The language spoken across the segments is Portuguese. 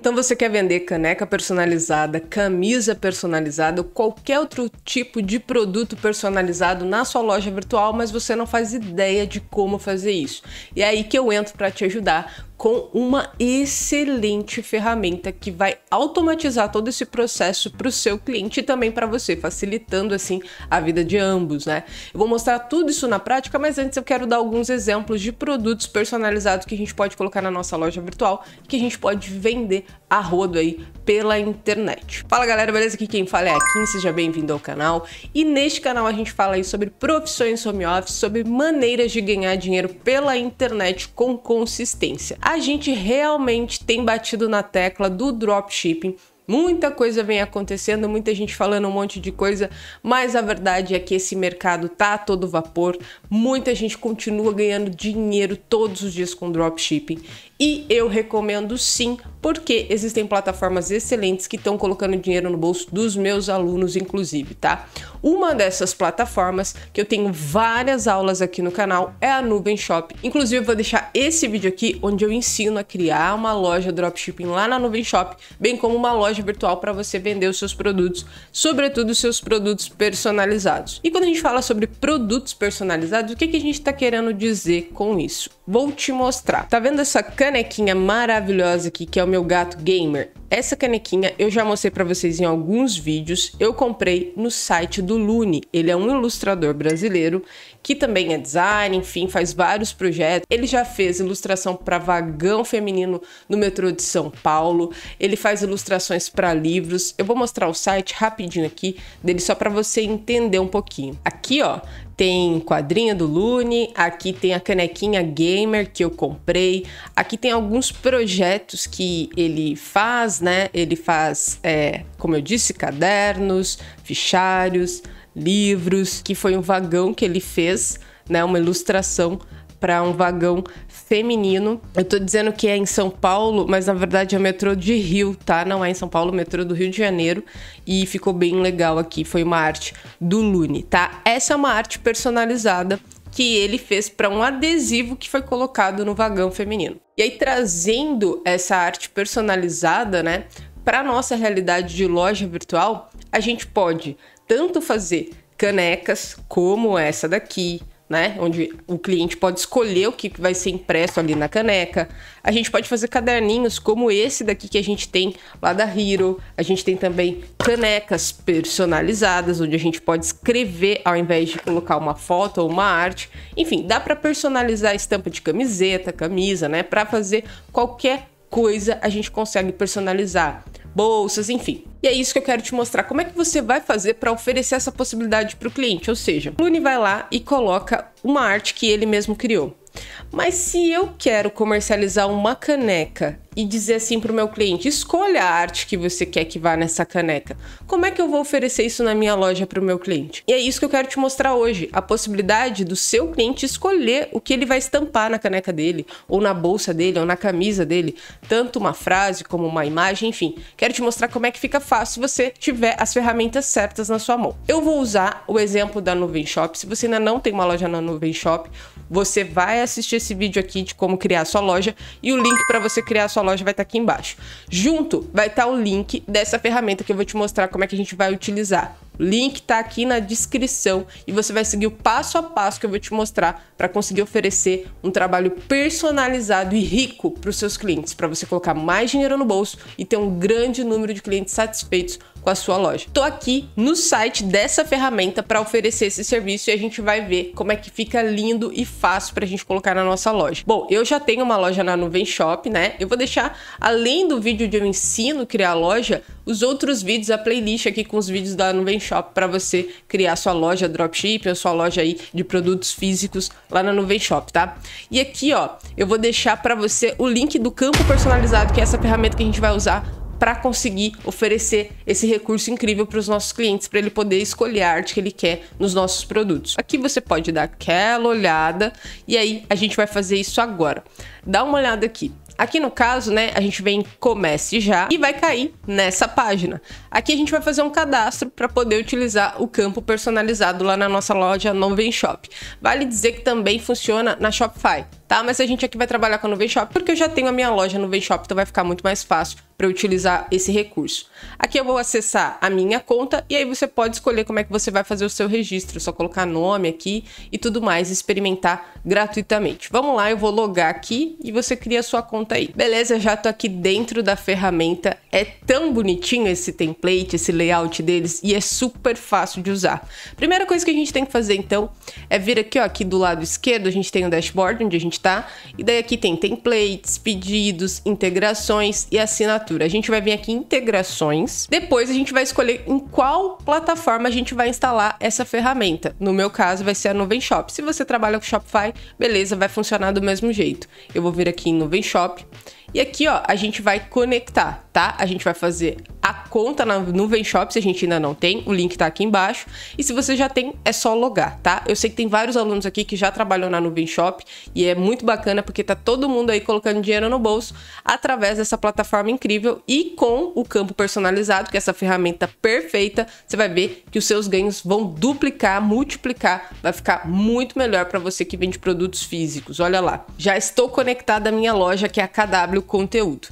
Então você quer vender caneca personalizada, camisa personalizada, ou qualquer outro tipo de produto personalizado na sua loja virtual, mas você não faz ideia de como fazer isso. E é aí que eu entro para te ajudar com uma excelente ferramenta que vai automatizar todo esse processo para o seu cliente e também para você, facilitando assim a vida de ambos, né? Eu vou mostrar tudo isso na prática, mas antes eu quero dar alguns exemplos de produtos personalizados que a gente pode colocar na nossa loja virtual, que a gente pode vender a rodo aí pela internet. Fala galera, beleza? Aqui quem fala é a Kim, seja bem-vindo ao canal. E neste canal a gente fala aí sobre profissões home office, sobre maneiras de ganhar dinheiro pela internet com consistência a gente realmente tem batido na tecla do dropshipping. Muita coisa vem acontecendo, muita gente falando um monte de coisa, mas a verdade é que esse mercado tá a todo vapor. Muita gente continua ganhando dinheiro todos os dias com dropshipping. E eu recomendo sim, porque existem plataformas excelentes que estão colocando dinheiro no bolso dos meus alunos, inclusive, tá? Uma dessas plataformas, que eu tenho várias aulas aqui no canal, é a Nuvem Shop. Inclusive, vou deixar esse vídeo aqui onde eu ensino a criar uma loja dropshipping lá na Nuvem Shop, bem como uma loja virtual para você vender os seus produtos, sobretudo os seus produtos personalizados. E quando a gente fala sobre produtos personalizados, o que, que a gente está querendo dizer com isso? Vou te mostrar. Tá vendo essa câmera? canequinha maravilhosa aqui, que é o meu gato gamer. Essa canequinha eu já mostrei para vocês em alguns vídeos. Eu comprei no site do Lune. Ele é um ilustrador brasileiro que também é design, enfim, faz vários projetos. Ele já fez ilustração para vagão feminino no metrô de São Paulo. Ele faz ilustrações para livros. Eu vou mostrar o site rapidinho aqui dele só para você entender um pouquinho. Aqui, ó, tem quadrinha do Lune, aqui tem a canequinha gamer que eu comprei, aqui tem alguns projetos que ele faz, né? Ele faz, é, como eu disse, cadernos, fichários, livros, que foi um vagão que ele fez, né? Uma ilustração para um vagão feminino. Eu tô dizendo que é em São Paulo, mas na verdade é o metrô de Rio, tá? Não é em São Paulo, é o metrô do Rio de Janeiro. E ficou bem legal aqui. Foi uma arte do Lune, tá? Essa é uma arte personalizada que ele fez para um adesivo que foi colocado no vagão feminino. E aí trazendo essa arte personalizada, né, para nossa realidade de loja virtual, a gente pode tanto fazer canecas como essa daqui, né? Onde o cliente pode escolher o que vai ser impresso ali na caneca. A gente pode fazer caderninhos como esse daqui que a gente tem lá da Hero. A gente tem também canecas personalizadas, onde a gente pode escrever ao invés de colocar uma foto ou uma arte. Enfim, dá para personalizar a estampa de camiseta, camisa, né? Para fazer qualquer coisa a gente consegue personalizar bolsas, enfim. E é isso que eu quero te mostrar. Como é que você vai fazer para oferecer essa possibilidade para o cliente? Ou seja, o Lune vai lá e coloca uma arte que ele mesmo criou. Mas se eu quero comercializar uma caneca e dizer assim para o meu cliente: escolha a arte que você quer que vá nessa caneca. Como é que eu vou oferecer isso na minha loja para o meu cliente? E é isso que eu quero te mostrar hoje: a possibilidade do seu cliente escolher o que ele vai estampar na caneca dele, ou na bolsa dele, ou na camisa dele, tanto uma frase como uma imagem, enfim. Quero te mostrar como é que fica fácil se você tiver as ferramentas certas na sua mão. Eu vou usar o exemplo da Nuvem Shop. Se você ainda não tem uma loja na Nuvem Shop, você vai assistir esse vídeo aqui de como criar sua loja e o link para você criar sua loja loja vai estar tá aqui embaixo. Junto vai estar tá o link dessa ferramenta que eu vou te mostrar como é que a gente vai utilizar. Link tá aqui na descrição e você vai seguir o passo a passo que eu vou te mostrar para conseguir oferecer um trabalho personalizado e rico para os seus clientes, para você colocar mais dinheiro no bolso e ter um grande número de clientes satisfeitos com a sua loja. Tô aqui no site dessa ferramenta para oferecer esse serviço e a gente vai ver como é que fica lindo e fácil para a gente colocar na nossa loja. Bom, eu já tenho uma loja na Nuvem Shop, né? Eu vou deixar além do vídeo de eu ensino criar a loja, os outros vídeos, a playlist aqui com os vídeos da Nuvem Shop para você criar sua loja dropship a sua loja aí de produtos físicos lá na Nuvem Shop, tá? E aqui, ó, eu vou deixar para você o link do campo personalizado, que é essa ferramenta que a gente vai usar para conseguir oferecer esse recurso incrível para os nossos clientes, para ele poder escolher a arte que ele quer nos nossos produtos. Aqui você pode dar aquela olhada e aí a gente vai fazer isso agora. Dá uma olhada aqui. Aqui no caso, né, a gente vem comece já e vai cair nessa página. Aqui a gente vai fazer um cadastro para poder utilizar o campo personalizado lá na nossa loja Nuvem Shop. Vale dizer que também funciona na Shopify tá? Mas a gente aqui vai trabalhar com a Nuvem Shop, porque eu já tenho a minha loja no Shop, então vai ficar muito mais fácil para eu utilizar esse recurso. Aqui eu vou acessar a minha conta e aí você pode escolher como é que você vai fazer o seu registro, é só colocar nome aqui e tudo mais, experimentar gratuitamente. Vamos lá, eu vou logar aqui e você cria sua conta aí. Beleza, já tô aqui dentro da ferramenta. É tão bonitinho esse template, esse layout deles e é super fácil de usar. Primeira coisa que a gente tem que fazer então é vir aqui, ó, aqui do lado esquerdo, a gente tem o dashboard onde a gente gente, tá? E daí aqui tem templates, pedidos, integrações e assinatura. A gente vai vir aqui em integrações. Depois a gente vai escolher em qual plataforma a gente vai instalar essa ferramenta. No meu caso vai ser a Nuvem Shop. Se você trabalha com Shopify, beleza, vai funcionar do mesmo jeito. Eu vou vir aqui em Nuvem Shop e aqui, ó, a gente vai conectar tá? A gente vai fazer a conta na Nuvem Shop, se a gente ainda não tem, o link tá aqui embaixo. E se você já tem, é só logar, tá? Eu sei que tem vários alunos aqui que já trabalham na Nuvem Shop e é muito bacana porque tá todo mundo aí colocando dinheiro no bolso através dessa plataforma incrível e com o campo personalizado, que é essa ferramenta perfeita, você vai ver que os seus ganhos vão duplicar, multiplicar, vai ficar muito melhor para você que vende produtos físicos. Olha lá, já estou conectada à minha loja que é a KW Conteúdo.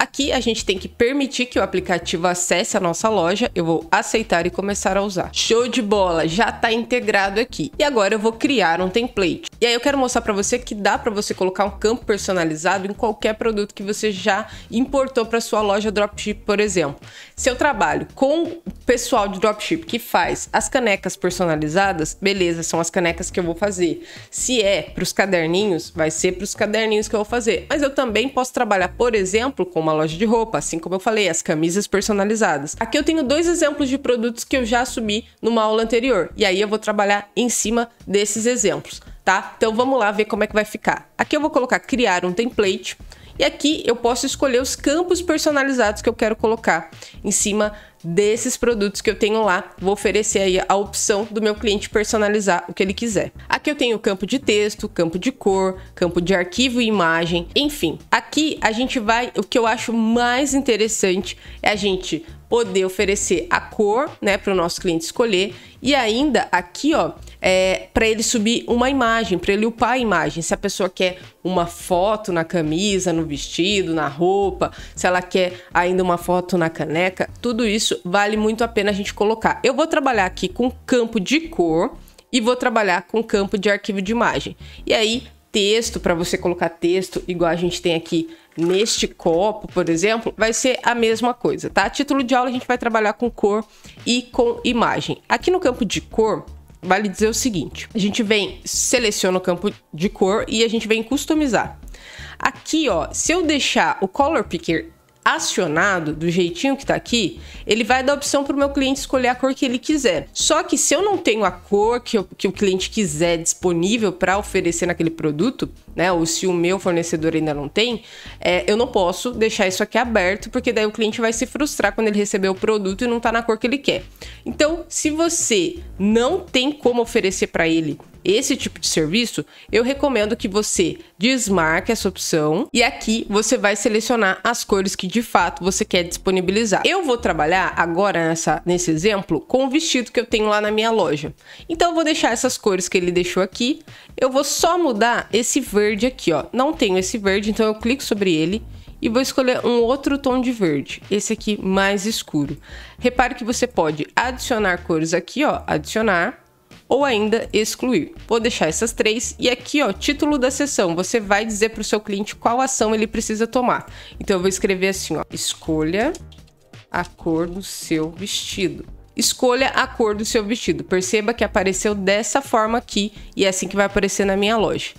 Aqui a gente tem que permitir que o aplicativo acesse a nossa loja. Eu vou aceitar e começar a usar. Show de bola, já está integrado aqui. E agora eu vou criar um template. E aí eu quero mostrar para você que dá para você colocar um campo personalizado em qualquer produto que você já importou para sua loja dropship, por exemplo. Se eu trabalho com o pessoal de dropship que faz as canecas personalizadas, beleza, são as canecas que eu vou fazer. Se é para os caderninhos, vai ser para os caderninhos que eu vou fazer. Mas eu também posso trabalhar, por exemplo, com uma uma loja de roupa, assim como eu falei, as camisas personalizadas. Aqui eu tenho dois exemplos de produtos que eu já subi numa aula anterior, e aí eu vou trabalhar em cima desses exemplos, tá? Então vamos lá ver como é que vai ficar. Aqui eu vou colocar criar um template, e aqui eu posso escolher os campos personalizados que eu quero colocar em cima desses produtos que eu tenho lá. Vou oferecer aí a opção do meu cliente personalizar o que ele quiser. Aqui eu tenho campo de texto, campo de cor, campo de arquivo e imagem, enfim. Aqui a gente vai, o que eu acho mais interessante é a gente poder oferecer a cor, né, para o nosso cliente escolher e ainda aqui, ó, é, para ele subir uma imagem, para ele upar a imagem. Se a pessoa quer uma foto na camisa, no vestido, na roupa, se ela quer ainda uma foto na caneca, tudo isso vale muito a pena a gente colocar. Eu vou trabalhar aqui com campo de cor e vou trabalhar com campo de arquivo de imagem. E aí, texto, para você colocar texto, igual a gente tem aqui neste copo, por exemplo, vai ser a mesma coisa, tá? Título de aula a gente vai trabalhar com cor e com imagem. Aqui no campo de cor, Vale dizer o seguinte: a gente vem, seleciona o campo de cor e a gente vem customizar. Aqui, ó, se eu deixar o color picker acionado, do jeitinho que tá aqui, ele vai dar opção para o meu cliente escolher a cor que ele quiser. Só que se eu não tenho a cor que, eu, que o cliente quiser disponível para oferecer naquele produto, né? Ou se o meu fornecedor ainda não tem, é, eu não posso deixar isso aqui aberto, porque daí o cliente vai se frustrar quando ele receber o produto e não tá na cor que ele quer. Então, se você não tem como oferecer para ele esse tipo de serviço, eu recomendo que você desmarque essa opção e aqui você vai selecionar as cores que de fato você quer disponibilizar. Eu vou trabalhar agora nessa, nesse exemplo com o vestido que eu tenho lá na minha loja. Então eu vou deixar essas cores que ele deixou aqui. Eu vou só mudar esse verde aqui, ó. Não tenho esse verde, então eu clico sobre ele e vou escolher um outro tom de verde, esse aqui mais escuro. Repare que você pode adicionar cores aqui, ó, adicionar ou ainda excluir. Vou deixar essas três e aqui, ó, título da sessão, você vai dizer para o seu cliente qual ação ele precisa tomar. Então eu vou escrever assim, ó, escolha a cor do seu vestido. Escolha a cor do seu vestido. Perceba que apareceu dessa forma aqui e é assim que vai aparecer na minha loja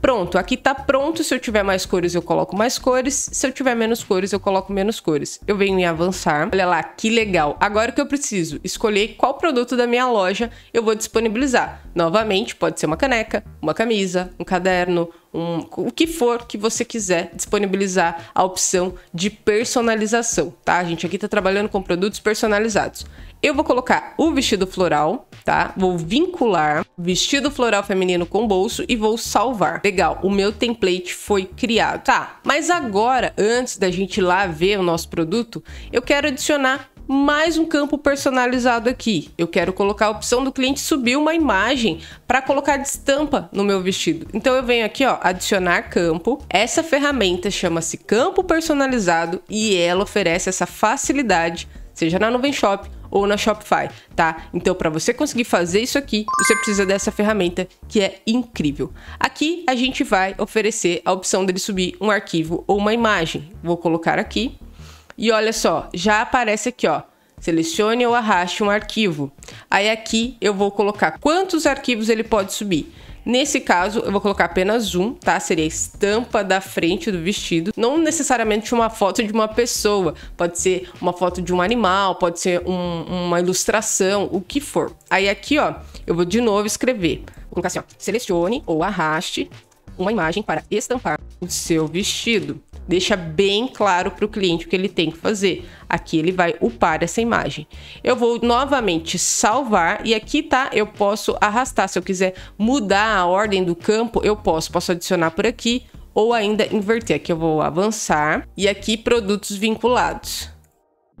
pronto, aqui tá pronto. Se eu tiver mais cores, eu coloco mais cores. Se eu tiver menos cores, eu coloco menos cores. Eu venho em avançar. Olha lá, que legal. Agora o que eu preciso? Escolher qual produto da minha loja eu vou disponibilizar. Novamente, pode ser uma caneca, uma camisa, um caderno, um, o que for que você quiser disponibilizar a opção de personalização, tá? A gente aqui tá trabalhando com produtos personalizados. Eu vou colocar o vestido floral, tá? Vou vincular vestido floral feminino com bolso e vou salvar. Legal, o meu template foi criado. Tá, mas agora, antes da gente ir lá ver o nosso produto, eu quero adicionar mais um campo personalizado aqui. Eu quero colocar a opção do cliente subir uma imagem para colocar de estampa no meu vestido. Então eu venho aqui, ó, adicionar campo. Essa ferramenta chama-se campo personalizado e ela oferece essa facilidade, seja na nuvem shop ou na Shopify, tá? Então, para você conseguir fazer isso aqui, você precisa dessa ferramenta que é incrível. Aqui a gente vai oferecer a opção dele subir um arquivo ou uma imagem. Vou colocar aqui e olha só, já aparece aqui, ó. Selecione ou arraste um arquivo. Aí aqui eu vou colocar quantos arquivos ele pode subir. Nesse caso, eu vou colocar apenas um, tá? Seria a estampa da frente do vestido. Não necessariamente uma foto de uma pessoa. Pode ser uma foto de um animal, pode ser um, uma ilustração, o que for. Aí aqui, ó, eu vou de novo escrever. Vou colocar assim, ó. Selecione ou arraste uma imagem para estampar o seu vestido deixa bem claro para o cliente o que ele tem que fazer. Aqui ele vai upar essa imagem. Eu vou novamente salvar e aqui tá, eu posso arrastar. Se eu quiser mudar a ordem do campo, eu posso. Posso adicionar por aqui ou ainda inverter. Aqui eu vou avançar e aqui produtos vinculados.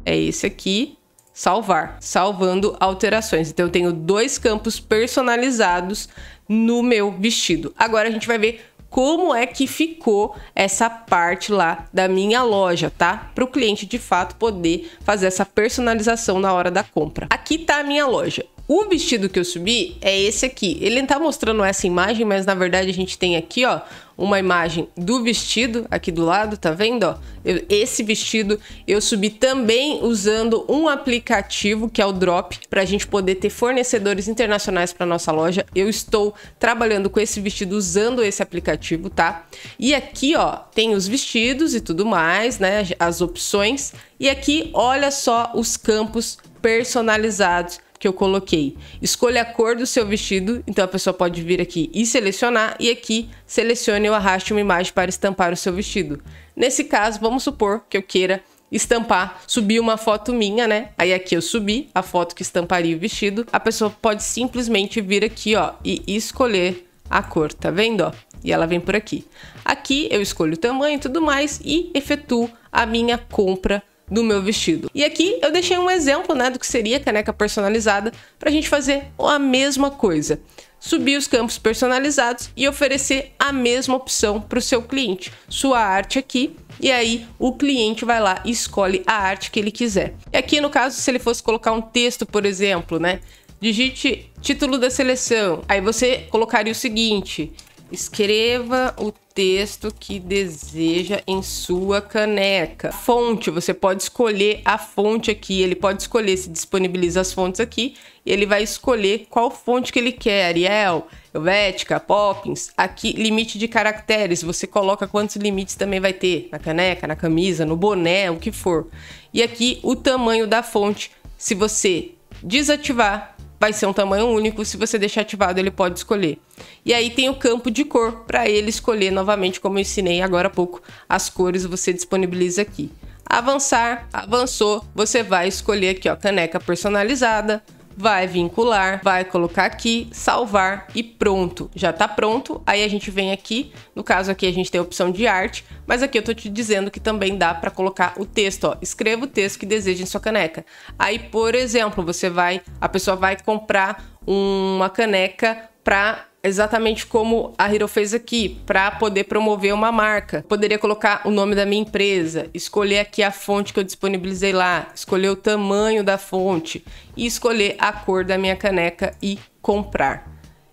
É esse aqui, salvar, salvando alterações. Então eu tenho dois campos personalizados no meu vestido. Agora a gente vai ver como é que ficou essa parte lá da minha loja, tá? Para o cliente de fato poder fazer essa personalização na hora da compra. Aqui tá a minha loja. O vestido que eu subi é esse aqui. Ele tá mostrando essa imagem, mas na verdade a gente tem aqui, ó, uma imagem do vestido aqui do lado, tá vendo, ó? Eu, esse vestido eu subi também usando um aplicativo que é o Drop para a gente poder ter fornecedores internacionais para nossa loja. Eu estou trabalhando com esse vestido usando esse aplicativo, tá? E aqui, ó, tem os vestidos e tudo mais, né? As opções. E aqui, olha só os campos personalizados que eu coloquei. Escolha a cor do seu vestido, então a pessoa pode vir aqui e selecionar, e aqui selecione ou arraste uma imagem para estampar o seu vestido. Nesse caso, vamos supor que eu queira estampar, subir uma foto minha, né? Aí aqui eu subi a foto que estamparia o vestido. A pessoa pode simplesmente vir aqui, ó, e escolher a cor, tá vendo, ó? E ela vem por aqui. Aqui eu escolho o tamanho e tudo mais e efetuo a minha compra do meu vestido. E aqui eu deixei um exemplo né, do que seria caneca personalizada para a gente fazer a mesma coisa. Subir os campos personalizados e oferecer a mesma opção para o seu cliente. Sua arte aqui, e aí o cliente vai lá e escolhe a arte que ele quiser. E aqui no caso, se ele fosse colocar um texto, por exemplo, né? Digite título da seleção. Aí você colocaria o seguinte: escreva o texto que deseja em sua caneca. Fonte, você pode escolher a fonte aqui, ele pode escolher se disponibiliza as fontes aqui, ele vai escolher qual fonte que ele quer, Ariel, Helvética, Poppins. Aqui, limite de caracteres, você coloca quantos limites também vai ter, na caneca, na camisa, no boné, o que for. E aqui, o tamanho da fonte, se você desativar, vai ser um tamanho único. Se você deixar ativado, ele pode escolher. E aí tem o campo de cor para ele escolher novamente, como eu ensinei agora há pouco. As cores você disponibiliza aqui. Avançar, avançou, você vai escolher aqui, ó, caneca personalizada, vai vincular, vai colocar aqui, salvar e pronto. Já tá pronto, aí a gente vem aqui, no caso aqui a gente tem a opção de arte, mas aqui eu tô te dizendo que também dá para colocar o texto, ó. Escreva o texto que deseja em sua caneca. Aí, por exemplo, você vai, a pessoa vai comprar uma caneca para exatamente como a Hero fez aqui, para poder promover uma marca. Poderia colocar o nome da minha empresa, escolher aqui a fonte que eu disponibilizei lá, escolher o tamanho da fonte e escolher a cor da minha caneca e comprar.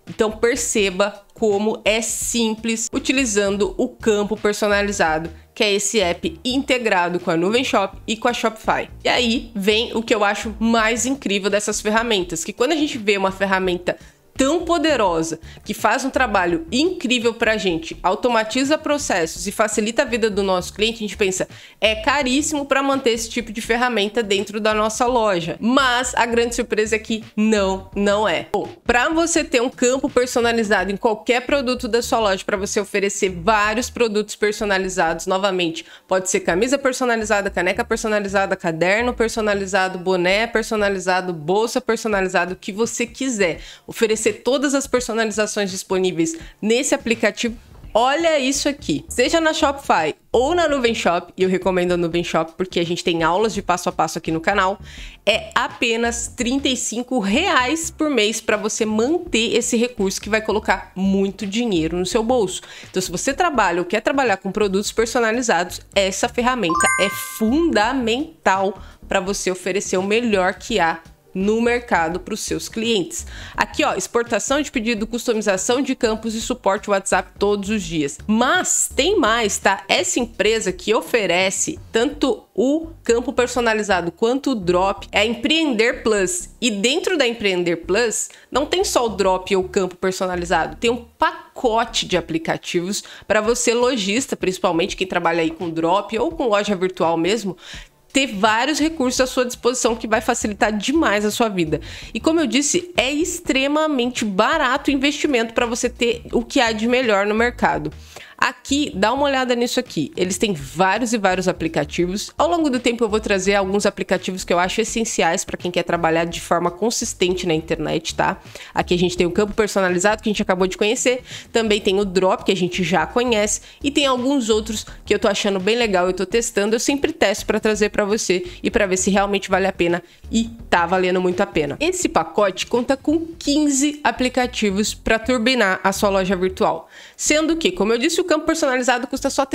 Então perceba como é simples utilizando o campo personalizado, que é esse app integrado com a Nuvem Shop e com a Shopify. E aí vem o que eu acho mais incrível dessas ferramentas, que quando a gente vê uma ferramenta tão poderosa que faz um trabalho incrível para a gente, automatiza processos e facilita a vida do nosso cliente, a gente pensa é caríssimo para manter esse tipo de ferramenta dentro da nossa loja. Mas a grande surpresa é que não, não é. Bom, para você ter um campo personalizado em qualquer produto da sua loja, para você oferecer vários produtos personalizados, novamente, pode ser camisa personalizada, caneca personalizada, caderno personalizado, boné personalizado, bolsa personalizado, o que você quiser. Oferecer conhecer todas as personalizações disponíveis nesse aplicativo, olha isso aqui. Seja na Shopify ou na Nuvem Shop, e eu recomendo a Nuvem Shop porque a gente tem aulas de passo a passo aqui no canal, é apenas R$ reais por mês para você manter esse recurso que vai colocar muito dinheiro no seu bolso. Então, se você trabalha ou quer trabalhar com produtos personalizados, essa ferramenta é fundamental para você oferecer o melhor que há no mercado para os seus clientes. Aqui, ó, exportação de pedido, customização de campos e suporte WhatsApp todos os dias. Mas tem mais, tá? Essa empresa que oferece tanto o campo personalizado quanto o drop é a Empreender Plus. E dentro da Empreender Plus, não tem só o drop ou o campo personalizado, tem um pacote de aplicativos para você lojista, principalmente quem trabalha aí com drop ou com loja virtual mesmo, ter vários recursos à sua disposição que vai facilitar demais a sua vida. E como eu disse, é extremamente barato o investimento para você ter o que há de melhor no mercado. Aqui, dá uma olhada nisso aqui. Eles têm vários e vários aplicativos. Ao longo do tempo eu vou trazer alguns aplicativos que eu acho essenciais para quem quer trabalhar de forma consistente na internet, tá? Aqui a gente tem o campo personalizado que a gente acabou de conhecer, também tem o drop que a gente já conhece e tem alguns outros que eu tô achando bem legal, eu tô testando, eu sempre testo para trazer para você e para ver se realmente vale a pena e tá valendo muito a pena. Esse pacote conta com 15 aplicativos para turbinar a sua loja virtual, sendo que, como eu disse, o campo Campo personalizado custa só R$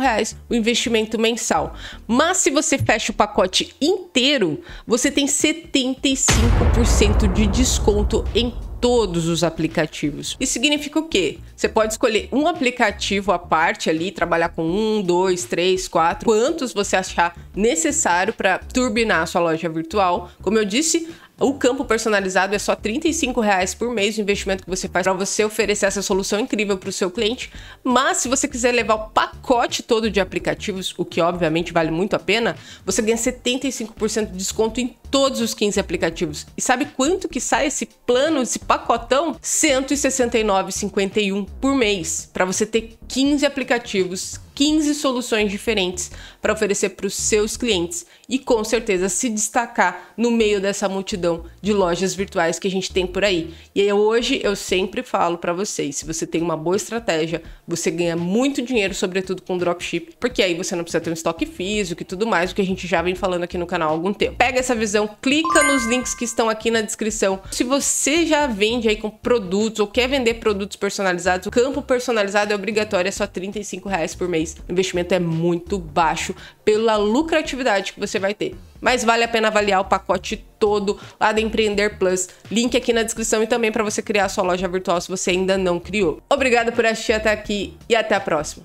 reais o investimento mensal. Mas se você fecha o pacote inteiro, você tem 75% de desconto em todos os aplicativos. Isso significa o quê? Você pode escolher um aplicativo à parte ali, trabalhar com um, dois, três, quatro, quantos você achar necessário para turbinar a sua loja virtual. Como eu disse, o campo personalizado é só R$ 35 por mês o investimento que você faz para você oferecer essa solução incrível para o seu cliente. Mas se você quiser levar o pacote todo de aplicativos, o que obviamente vale muito a pena, você ganha 75% de desconto em todos os 15 aplicativos. E sabe quanto que sai esse plano, esse pacotão? R$ 169,51 por mês, para você ter 15 aplicativos, 15 soluções diferentes para oferecer para os seus clientes e com certeza se destacar no meio dessa multidão de lojas virtuais que a gente tem por aí. E aí, hoje eu sempre falo para vocês, se você tem uma boa estratégia, você ganha muito dinheiro, sobretudo com dropship, porque aí você não precisa ter um estoque físico e tudo mais, o que a gente já vem falando aqui no canal há algum tempo. Pega essa visão, clica nos links que estão aqui na descrição. Se você já vende aí com produtos ou quer vender produtos personalizados, o campo personalizado é obrigatório, é só R$35,00 por mês. O investimento é muito baixo baixo pela lucratividade que você vai ter. Mas vale a pena avaliar o pacote todo lá da Empreender Plus. Link aqui na descrição e também para você criar sua loja virtual se você ainda não criou. Obrigado por assistir até aqui e até a próxima.